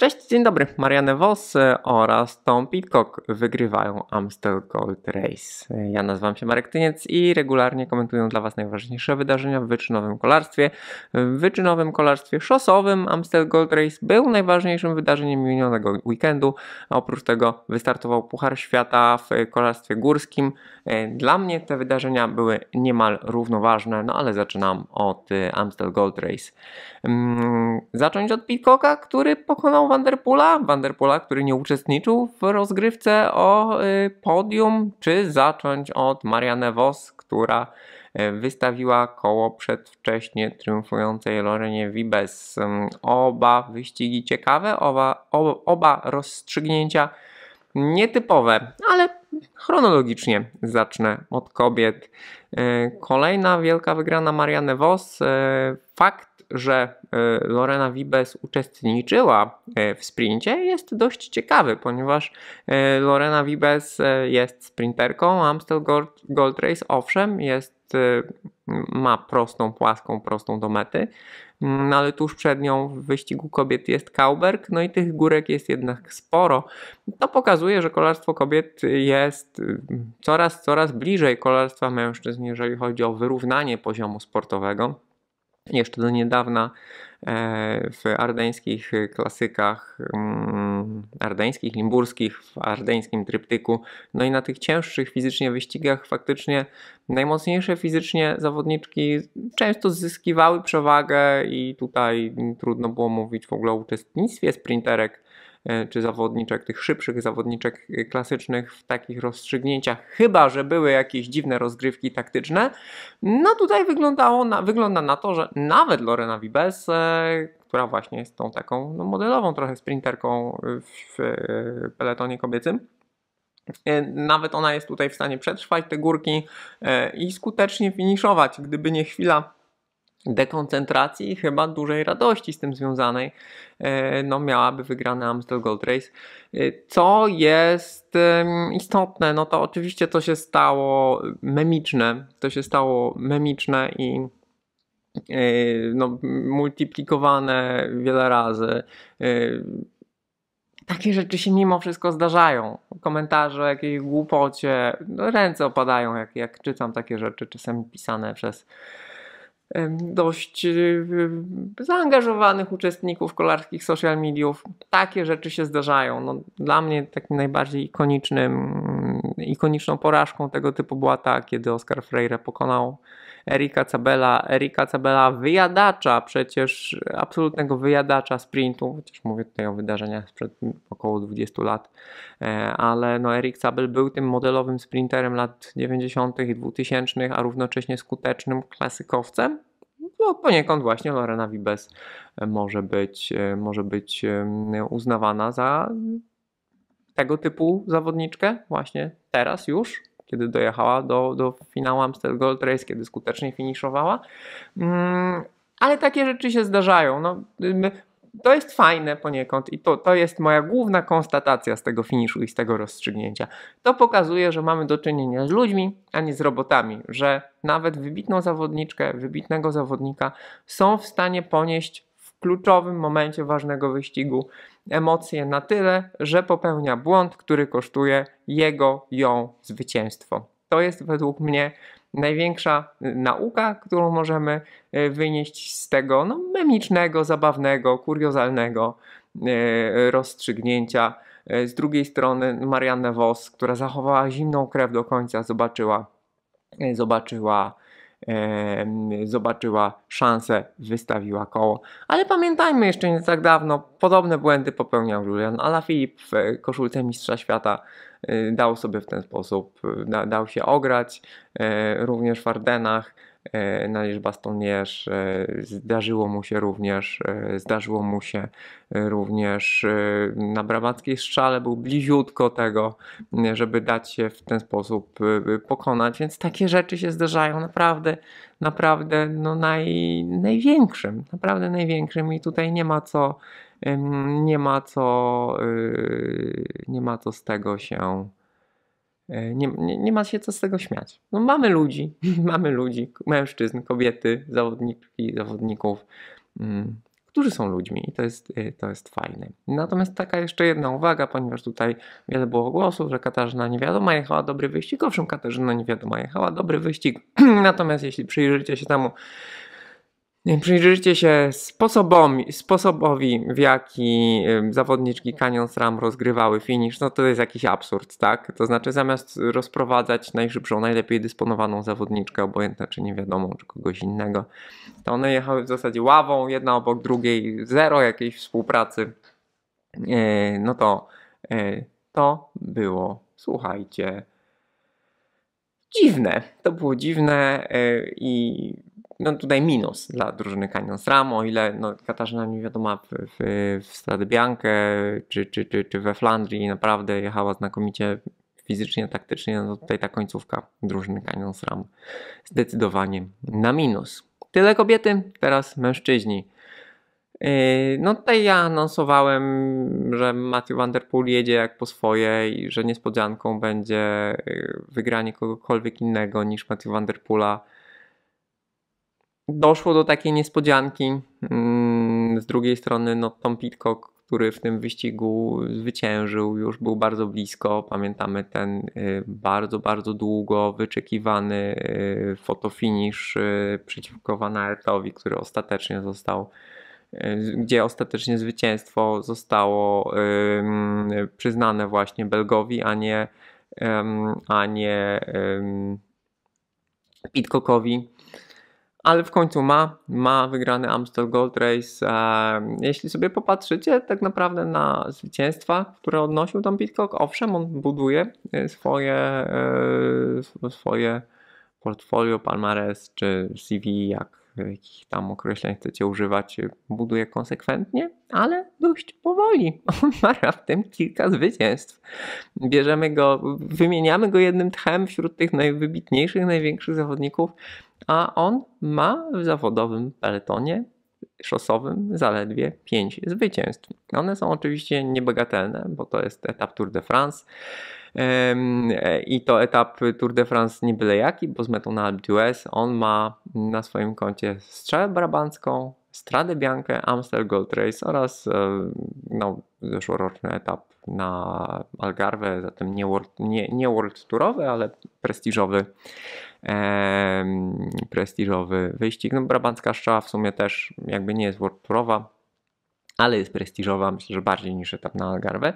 Cześć, dzień dobry. Marianne Vos oraz Tom Pitcock wygrywają Amstel Gold Race. Ja nazywam się Marek Tyniec i regularnie komentuję dla Was najważniejsze wydarzenia w wyczynowym kolarstwie. W wyczynowym kolarstwie szosowym Amstel Gold Race był najważniejszym wydarzeniem minionego weekendu. Oprócz tego wystartował Puchar Świata w kolarstwie górskim. Dla mnie te wydarzenia były niemal równoważne, no ale zaczynam od Amstel Gold Race. Mm, zacząć od Pitcocka, który pokonał Vanderpoola, Vanderpoola, który nie uczestniczył w rozgrywce o y, podium, czy zacząć od Marianne Vos, która y, wystawiła koło przedwcześnie triumfującej Lorenie Vibes. Oba wyścigi ciekawe, oba, oba rozstrzygnięcia nietypowe, ale chronologicznie zacznę od kobiet. E, kolejna wielka wygrana Marianne Vos. E, fakt, że e, Lorena Wibes uczestniczyła w sprincie jest dość ciekawy, ponieważ Lorena Wibes jest sprinterką, Amstel Gold, Gold Race owszem jest, ma prostą, płaską, prostą do mety, no ale tuż przed nią w wyścigu kobiet jest Kauberg, no i tych górek jest jednak sporo. To pokazuje, że kolarstwo kobiet jest mm, coraz, coraz bliżej kolarstwa mężczyzn jeżeli chodzi o wyrównanie poziomu sportowego. Jeszcze do niedawna e, w ardeńskich klasykach, mm, ardeńskich, limburskich, w ardeńskim tryptyku, no i na tych cięższych fizycznie wyścigach faktycznie najmocniejsze fizycznie zawodniczki często zyskiwały przewagę i tutaj trudno było mówić w ogóle o uczestnictwie sprinterek E, czy zawodniczek, tych szybszych zawodniczek e, klasycznych w takich rozstrzygnięciach, chyba że były jakieś dziwne rozgrywki taktyczne. No tutaj wyglądało na, wygląda na to, że nawet Lorena Wibes, e, która właśnie jest tą taką no, modelową trochę sprinterką w, w peletonie kobiecym, nawet ona jest tutaj w stanie przetrwać te górki i skutecznie finiszować, gdyby nie chwila dekoncentracji i chyba dużej radości z tym związanej, e, no miałaby wygrane Amstel Gold Race. E, co jest istotne, no to oczywiście to się stało memiczne, to się stało memiczne i e, no, multiplikowane wiele razy. Takie rzeczy się mimo wszystko zdarzają. Komentarze o jakiejś głupocie, no, ręce opadają, jak, jak czytam takie rzeczy, czasami pisane przez dość y, y, zaangażowanych uczestników kolarskich social mediów. Takie rzeczy się zdarzają. No, dla mnie takim najbardziej ikonicznym, ikoniczną porażką tego typu była ta, kiedy Oscar Freire pokonał Erika Cabela, Erika Cabela wyjadacza, przecież absolutnego wyjadacza sprintu, chociaż mówię tutaj o wydarzeniach sprzed około 20 lat, e, ale no Erik Cabel był tym modelowym sprinterem lat 90. i 2000, a równocześnie skutecznym klasykowcem, no, poniekąd właśnie Lorena Vibes może być, e, może być uznawana za tego typu zawodniczkę właśnie teraz już kiedy dojechała do, do finału Amstel Gold Race, kiedy skutecznie finiszowała. Mm, ale takie rzeczy się zdarzają. No, to jest fajne poniekąd i to, to jest moja główna konstatacja z tego finiszu i z tego rozstrzygnięcia. To pokazuje, że mamy do czynienia z ludźmi, a nie z robotami, że nawet wybitną zawodniczkę, wybitnego zawodnika są w stanie ponieść kluczowym momencie ważnego wyścigu emocje na tyle, że popełnia błąd, który kosztuje jego, ją zwycięstwo. To jest według mnie największa y, nauka, którą możemy y, wynieść z tego no, memicznego, zabawnego, kuriozalnego y, rozstrzygnięcia. Z drugiej strony Marianne Vos, która zachowała zimną krew do końca, zobaczyła, zobaczyła zobaczyła szansę, wystawiła koło. Ale pamiętajmy, jeszcze nie tak dawno podobne błędy popełniał Julian Alaphilippe w koszulce Mistrza Świata. Y, dał sobie w ten sposób, y, da, dał się ograć, y, również w Ardenach E, na Należy Bastonierz, e, zdarzyło mu się również, e, zdarzyło mu się również na bramackiej strzale, był bliziutko tego, żeby dać się w ten sposób pokonać, więc takie rzeczy się zdarzają naprawdę, naprawdę no naj, największym, naprawdę największym i tutaj nie ma co, nie ma co, nie ma co z tego się E, nie, nie, nie, ma się co z tego śmiać. No mamy ludzi, mamy ludzi, mężczyzn, kobiety, zawodników, mm, którzy są ludźmi i to jest, e, to jest fajne. Natomiast taka jeszcze jedna uwaga, ponieważ tutaj wiele było głosów, że Katarzyna nie wiadomo jechała dobry wyścig. Owszem, Katarzyna nie wiadomo jechała dobry wyścig, natomiast jeśli przyjrzycie się temu, Przyjrzyjcie się sposobom, sposobowi, w jaki zawodniczki Canyon Sram rozgrywały finish. No to jest jakiś absurd, tak? To znaczy zamiast rozprowadzać najszybszą, najlepiej dysponowaną zawodniczkę, obojętne czy nie wiadomo, czy kogoś innego, to one jechały w zasadzie ławą, jedna obok drugiej, zero jakiejś współpracy. E, no to e, to było, słuchajcie, dziwne. To było dziwne e, i no tutaj minus dla drużyny Canyon SRAM, o ile no, Katarzyna nie wiadomo w, w, w Stade czy, czy, czy, czy we Flandrii naprawdę jechała znakomicie fizycznie, taktycznie, no tutaj ta końcówka drużyny Canyon SRAM zdecydowanie na minus. Tyle kobiety, teraz mężczyźni. Yy, no tutaj ja anonsowałem, że Matthew Vanderpool jedzie jak po swoje i że niespodzianką będzie yy, wygranie kogokolwiek innego niż Matthew Van Der doszło do takiej niespodzianki. Mm, z drugiej strony, no, Tom Pitcock, który w tym wyścigu zwyciężył, już był bardzo blisko. Pamiętamy ten y, bardzo, bardzo długo wyczekiwany y, fotofinisz y, przeciwko Van Aertowi, który ostatecznie został gdzie ostatecznie zwycięstwo zostało przyznane właśnie Belgowi, a nie, a nie Pitcockowi ale w końcu ma, ma wygrany Amstel Gold Race. Jeśli sobie popatrzycie tak naprawdę na zwycięstwa, które odnosił Tom Pitcock, owszem, on buduje e, swoje, e, swoje portfolio, palmares czy CV, jak jakich tam określeń chcecie używać, buduje konsekwentnie, ale dość powoli. On ma raptem kilka zwycięstw. Bierzemy go, wymieniamy go jednym tchem wśród tych najwybitniejszych, największych zawodników a on ma w zawodowym peletonie szosowym zaledwie 5 zwycięstw. One są oczywiście niebagatelne, bo to jest etap Tour de France. I to etap Tour de France nie byle jaki, bo z metą na Alpe d'Huez on ma na swoim koncie strzelę brabancką, strade Biankę, Amstel Gold Race oraz e, no, zeszłoroczny etap na Algarve, zatem nie world, nie, nie world tourowy, ale prestiżowy, e, prestiżowy wyścig. No, Brabancka Szczała w sumie też jakby nie jest world tourowa, ale jest prestiżowa, myślę, że bardziej niż etap na Algarve.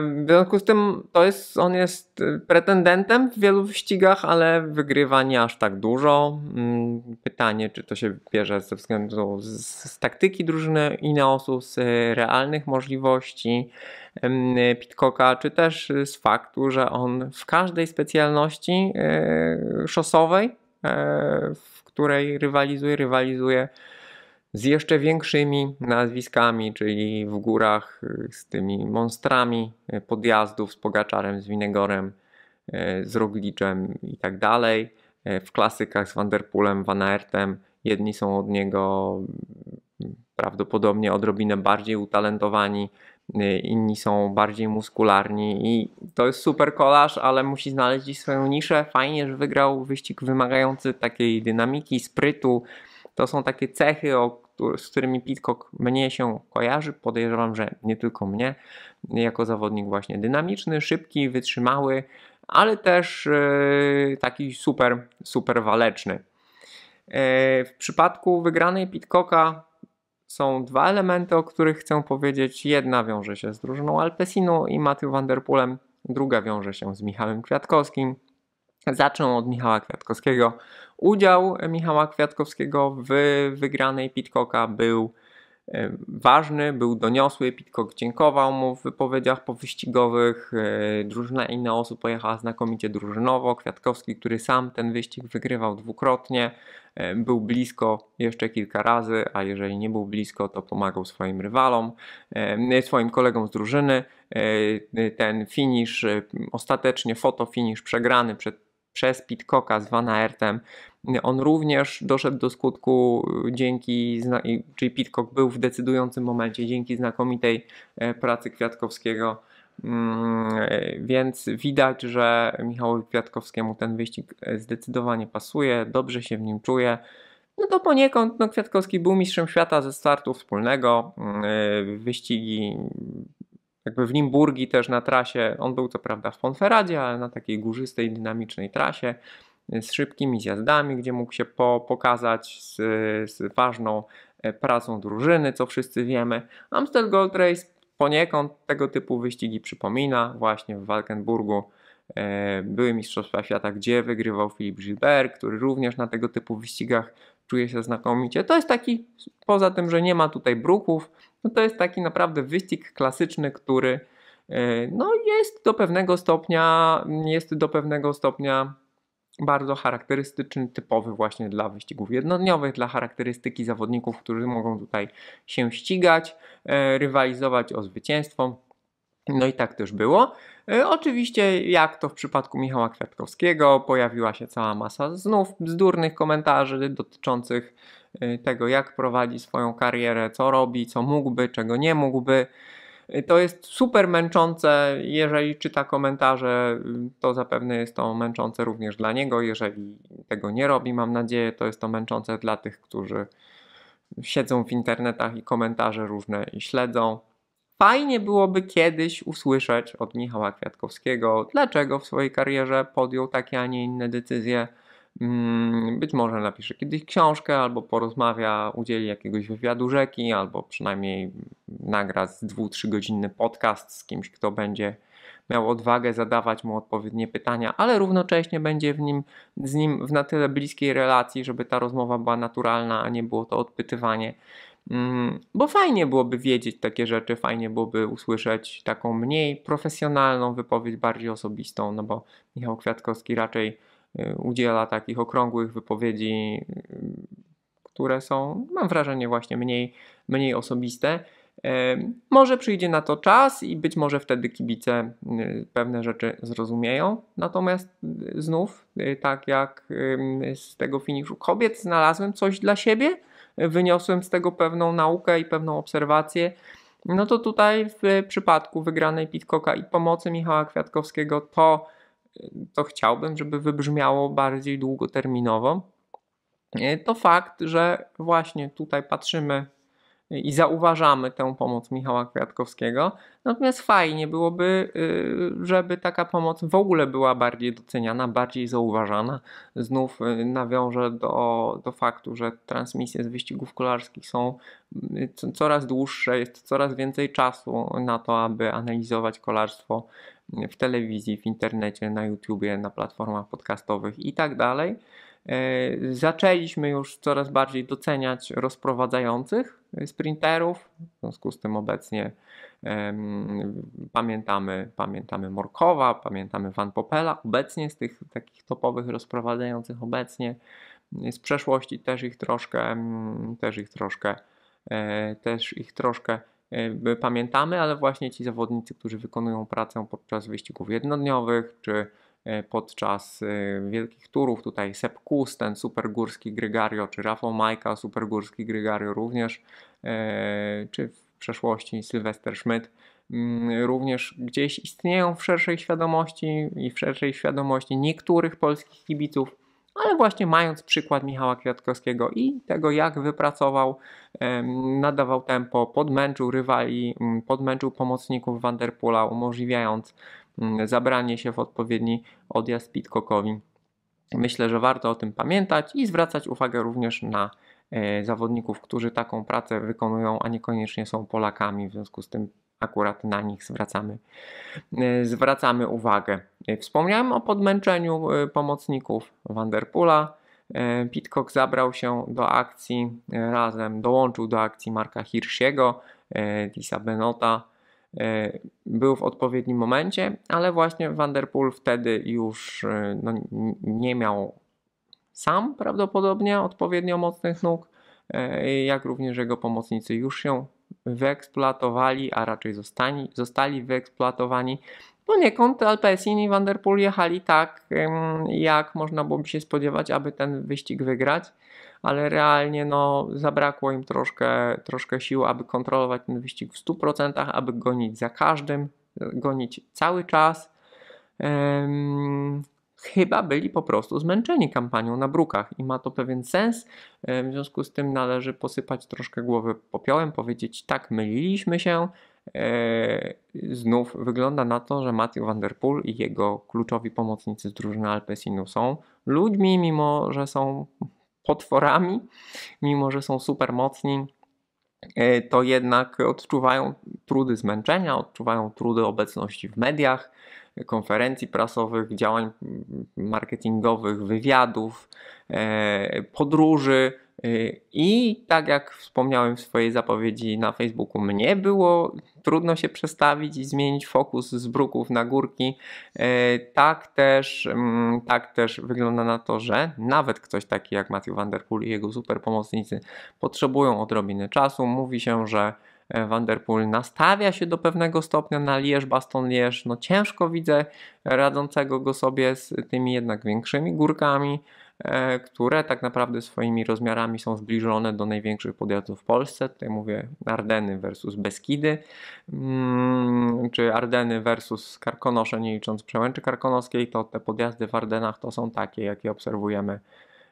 W związku z tym to jest, on jest y, pretendentem w wielu wyścigach, ale wygrywa nie aż tak dużo. Mm, pytanie, czy to się bierze ze względu z, z taktyki drużyny Ineosu, z y, realnych możliwości mm, Pitcocka, czy też z faktu, że on w każdej specjalności y, szosowej, e, w której rywalizuje, rywalizuje z jeszcze większymi nazwiskami, czyli w górach y, z tymi monstrami y, podjazdów, z Pogaczarem, z Winegorem, y, z Rogliczem i tak dalej. W klasykach z Vanderpoolem, Van Aertem. Jedni są od niego mm, prawdopodobnie odrobinę bardziej utalentowani, inni są bardziej muskularni i to jest super kolaż, ale musi znaleźć swoją niszę. Fajnie, że wygrał wyścig wymagający takiej dynamiki, sprytu. To są takie cechy, o który, z którymi Pitcock mnie się kojarzy. Podejrzewam, że nie tylko mnie, jako zawodnik właśnie dynamiczny, szybki, wytrzymały, ale też e, taki super, super waleczny. E, w przypadku wygranej Pitcocka są dwa elementy, o których chcę powiedzieć. Jedna wiąże się z drużyną Alpesinu i Matthew Vanderpoolem, druga wiąże się z Michałem Kwiatkowskim. Zacznę od Michała Kwiatkowskiego. Udział Michała Kwiatkowskiego w wygranej Pitcocka był e, ważny, był doniosły. Pitcock dziękował mu w wypowiedziach powyścigowych. E, drużyna osób pojechała znakomicie drużynowo. Kwiatkowski, który sam ten wyścig wygrywał dwukrotnie, e, był blisko jeszcze kilka razy, a jeżeli nie był blisko, to pomagał swoim rywalom, swoim kolegom z drużyny. Ten finisz, ostatecznie fotofinisz przegrany przed przez Pitcocka zwana Ertem. On również doszedł do skutku y, dzięki, czyli Pitcock był w decydującym momencie dzięki znakomitej e, pracy Kwiatkowskiego. Mm, e, więc widać, że Michałowi Kwiatkowskiemu ten wyścig e, zdecydowanie pasuje, dobrze się w nim czuje. No to poniekąd no, Kwiatkowski był mistrzem świata ze startu wspólnego. Mm, wyścigi jakby w Nimburgi też na trasie, on był co prawda w Ponferadzie, ale na takiej górzystej, dynamicznej trasie e, z szybkimi zjazdami, gdzie mógł się po, pokazać z, z ważną e, pracą drużyny, co wszyscy wiemy. Amstel Gold Race poniekąd tego typu wyścigi przypomina. Właśnie w Walkenburgu e, były Mistrzostwa Świata, gdzie wygrywał Filip Gilbert, który również na tego typu wyścigach czuje się znakomicie. To jest taki, poza tym, że nie ma tutaj bruków, no to jest taki naprawdę wyścig klasyczny, który e, no jest do pewnego stopnia, jest do pewnego stopnia bardzo charakterystyczny, typowy właśnie dla wyścigów jednodniowych, dla charakterystyki zawodników, którzy mogą tutaj się ścigać, e, rywalizować o zwycięstwo. No i tak też było. E, oczywiście, jak to w przypadku Michała Kwiatkowskiego, pojawiła się cała masa znów bzdurnych komentarzy dotyczących Y, tego, jak prowadzi swoją karierę, co robi, co mógłby, czego nie mógłby. Y, to jest super męczące, jeżeli czyta komentarze, y, to zapewne jest to męczące również dla niego. Jeżeli tego nie robi, mam nadzieję, to jest to męczące dla tych, którzy siedzą w internetach i komentarze różne śledzą. Fajnie byłoby kiedyś usłyszeć od Michała Kwiatkowskiego, dlaczego w swojej karierze podjął takie, a nie inne decyzje Mm, być może napisze kiedyś książkę, albo porozmawia, udzieli jakiegoś wywiadu rzeki, albo przynajmniej nagra z dwu, trzygodzinny podcast z kimś, kto będzie miał odwagę zadawać mu odpowiednie pytania, ale równocześnie będzie w nim, z nim w na tyle bliskiej relacji, żeby ta rozmowa była naturalna, a nie było to odpytywanie. Mm, bo fajnie byłoby wiedzieć takie rzeczy, fajnie byłoby usłyszeć taką mniej profesjonalną wypowiedź, bardziej osobistą, no bo Michał Kwiatkowski raczej Y, udziela takich okrągłych wypowiedzi, y, które są, mam wrażenie, właśnie mniej, mniej osobiste. Y, może przyjdzie na to czas i być może wtedy kibice pewne rzeczy zrozumieją. Natomiast znów, tak jak z tego finiszu kobiet, znalazłem coś dla siebie, wyniosłem z tego pewną naukę i pewną obserwację. No to tutaj w przypadku wygranej Pitkoka i pomocy Michała Kwiatkowskiego to to chciałbym, żeby wybrzmiało bardziej długoterminowo, e, to fakt, że właśnie tutaj patrzymy i zauważamy tę pomoc Michała Kwiatkowskiego. Natomiast fajnie byłoby, y, żeby taka pomoc w ogóle była bardziej doceniana, bardziej zauważana. Znów y, nawiążę do, do faktu, że transmisje z wyścigów kolarskich są y, coraz dłuższe, jest coraz więcej czasu na to, aby analizować kolarstwo w telewizji, w internecie, na YouTubie, na platformach podcastowych i tak dalej. E, zaczęliśmy już coraz bardziej doceniać rozprowadzających e, sprinterów, w związku z tym obecnie pamiętamy, pamiętamy Morkowa, pamiętamy Van Popela, obecnie z tych takich topowych rozprowadzających obecnie, z przeszłości też ich troszkę, też ich troszkę, e, też ich troszkę pamiętamy, ale właśnie ci zawodnicy, którzy wykonują pracę podczas wyścigów jednodniowych, czy E, podczas e, wielkich turów. Tutaj Sepp Kuss, ten supergórski Grygario, czy Rafał Majka, supergórski Grygario również, e, czy w przeszłości Sylwester Schmidt mm, również gdzieś istnieją w szerszej świadomości i w szerszej świadomości niektórych polskich kibiców, ale właśnie mając przykład Michała Kwiatkowskiego i tego, jak wypracował, nadawał tempo, podmęczył rywali, podmęczył pomocników Vanderpula, umożliwiając Mm, zabranie się w odpowiedni odjazd pitkokowi. Myślę, że warto o tym pamiętać i zwracać uwagę również na e, zawodników, którzy taką pracę wykonują, a niekoniecznie są Polakami, w związku z tym akurat na nich zwracamy, e, zwracamy uwagę. E, wspomniałem o podmęczeniu pomocników Vanderpula. Pitcock zabrał się do akcji razem, dołączył do akcji Marka Hirsiego, Tisa Benota, E, był w odpowiednim momencie, ale właśnie Vanderpool wtedy już e, no, nie miał sam prawdopodobnie odpowiednio mocnych nóg, e, jak również jego pomocnicy już się wyeksploatowali, a raczej zostali, zostali wyeksploatowani. Poniekąd no Alpecin i Vanderpool jechali tak, jak można byłoby się spodziewać, aby ten wyścig wygrać ale realnie no, zabrakło im troszkę, troszkę sił, aby kontrolować ten wyścig w 100%, aby gonić za każdym, gonić cały czas. Um, chyba byli po prostu zmęczeni kampanią na brukach i ma to pewien sens. W związku z tym należy posypać troszkę głowy popiołem, powiedzieć tak, myliliśmy się. E, znów wygląda na to, że Matthew Van Der Poel i jego kluczowi pomocnicy z drużyny Alpesinu są ludźmi, mimo że są potworami, mimo że są super mocni, e, to jednak odczuwają trudy zmęczenia, odczuwają trudy obecności w mediach, konferencji prasowych, działań marketingowych, wywiadów, e, podróży. E, I tak jak wspomniałem w swojej zapowiedzi na Facebooku, mnie było trudno się przestawić i zmienić fokus z bruków na górki. E, tak też, mm, tak też wygląda na to, że nawet ktoś taki jak Matthew Vanderpool i jego super pomocnicy potrzebują odrobiny czasu. Mówi się, że E, Vanderpool nastawia się do pewnego stopnia na Lierz, Baston Lierz. No ciężko widzę radzącego go sobie z tymi jednak większymi górkami, e, które tak naprawdę swoimi rozmiarami są zbliżone do największych podjazdów w Polsce. Tutaj mówię Ardeny versus Beskidy, mm, czy Ardeny versus Karkonosze, nie licząc przełęczy karkonoskiej, to te podjazdy w Ardenach to są takie, jakie obserwujemy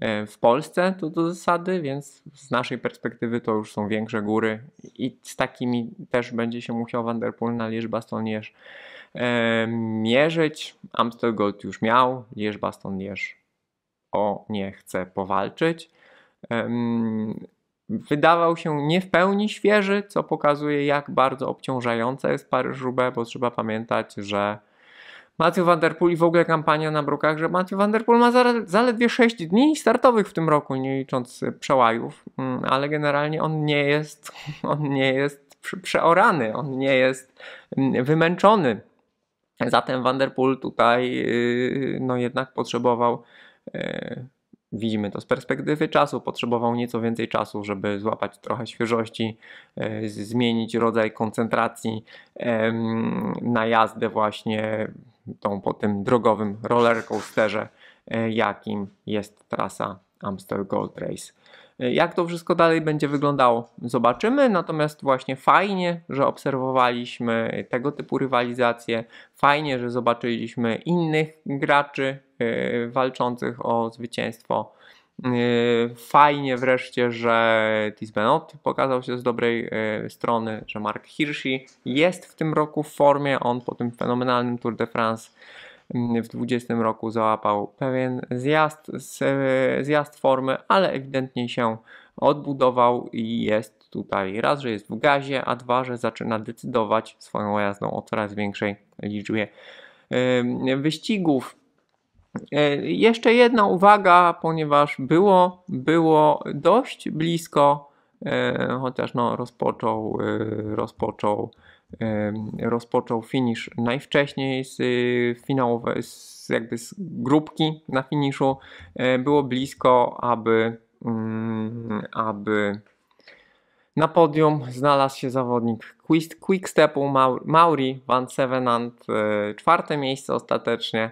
E, w Polsce to do zasady, więc z naszej perspektywy to już są większe góry i z takimi też będzie się musiał Vanderpool na Lierz-Baston-Lierz e, mierzyć. Amstel Gold już miał, Lierz-Baston-Lierz o nie chce powalczyć. Wydawał się nie w pełni świeży, co pokazuje jak bardzo obciążająca jest Paryż-Roubaix, bo trzeba pamiętać, że Matthew Vanderpool i w ogóle kampania na brukach, że Matthew Vanderpool ma zaledwie 6 dni startowych w tym roku, nie licząc e, przełajów, mm, ale generalnie on nie jest, on nie jest przeorany, on nie jest mm, wymęczony. Zatem Vanderpool tutaj y, no jednak potrzebował e, widzimy to z perspektywy czasu, potrzebował nieco więcej czasu, żeby złapać trochę świeżości, e, zmienić rodzaj koncentracji na jazdę właśnie tą po tym drogowym rollercoasterze, e, jakim jest trasa Amstel Gold Race. E, jak to wszystko dalej będzie wyglądało, zobaczymy. Natomiast właśnie fajnie, że obserwowaliśmy tego typu rywalizacje. Fajnie, że zobaczyliśmy innych graczy e, walczących o zwycięstwo Yy, fajnie wreszcie, że Tisbenot pokazał się z dobrej yy, strony, że Mark Hirschi jest w tym roku w formie. On po tym fenomenalnym Tour de France yy, w 2020 roku załapał pewien zjazd, zjazd formy, ale ewidentnie się odbudował i jest tutaj raz, że jest w gazie, a dwa, że zaczyna decydować swoją jazdą o coraz większej liczbie wyścigów. E, jeszcze jedna uwaga, ponieważ było, było dość blisko, e, chociaż no rozpoczął, e, rozpoczął, rozpoczął finisz najwcześniej z finałowej, z jakby z grupki na finiszu. Było blisko, aby, mm, aby na podium znalazł się zawodnik Quickstepu Mauri Van Sevenant, czwarte miejsce ostatecznie.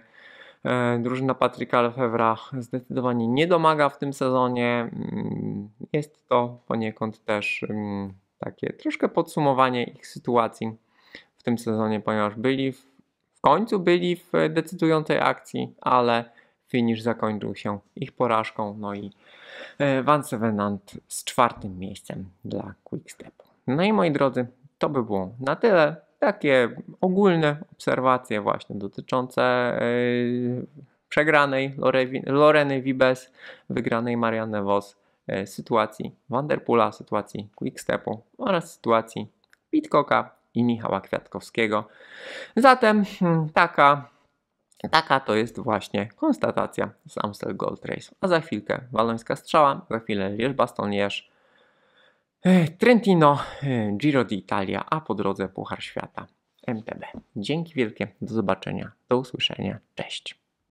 E, drużyna Patryka Lefevra zdecydowanie nie domaga w tym sezonie. Mm, jest to poniekąd też mm, takie troszkę podsumowanie ich sytuacji w tym sezonie, ponieważ byli w, w końcu byli w decydującej akcji, ale finisz zakończył się ich porażką, no i e, Van Sevenant z czwartym miejscem dla Quickstep. No i moi drodzy, to by było na tyle takie ogólne obserwacje właśnie dotyczące y, przegranej Loreny Vibes, wygranej Marianne Vos, y, sytuacji Vanderpula, sytuacji Quickstepu oraz sytuacji Pitcocka i Michała Kwiatkowskiego. Zatem hmm, taka, taka to jest właśnie konstatacja z Amstel Gold Race. A za chwilkę Walońska Strzała, za chwilę Wierzba Stonierz, E, Trentino, e, Giro d'Italia, a po drodze Puchar Świata, MTB. Dzięki wielkie, do zobaczenia, do usłyszenia, cześć.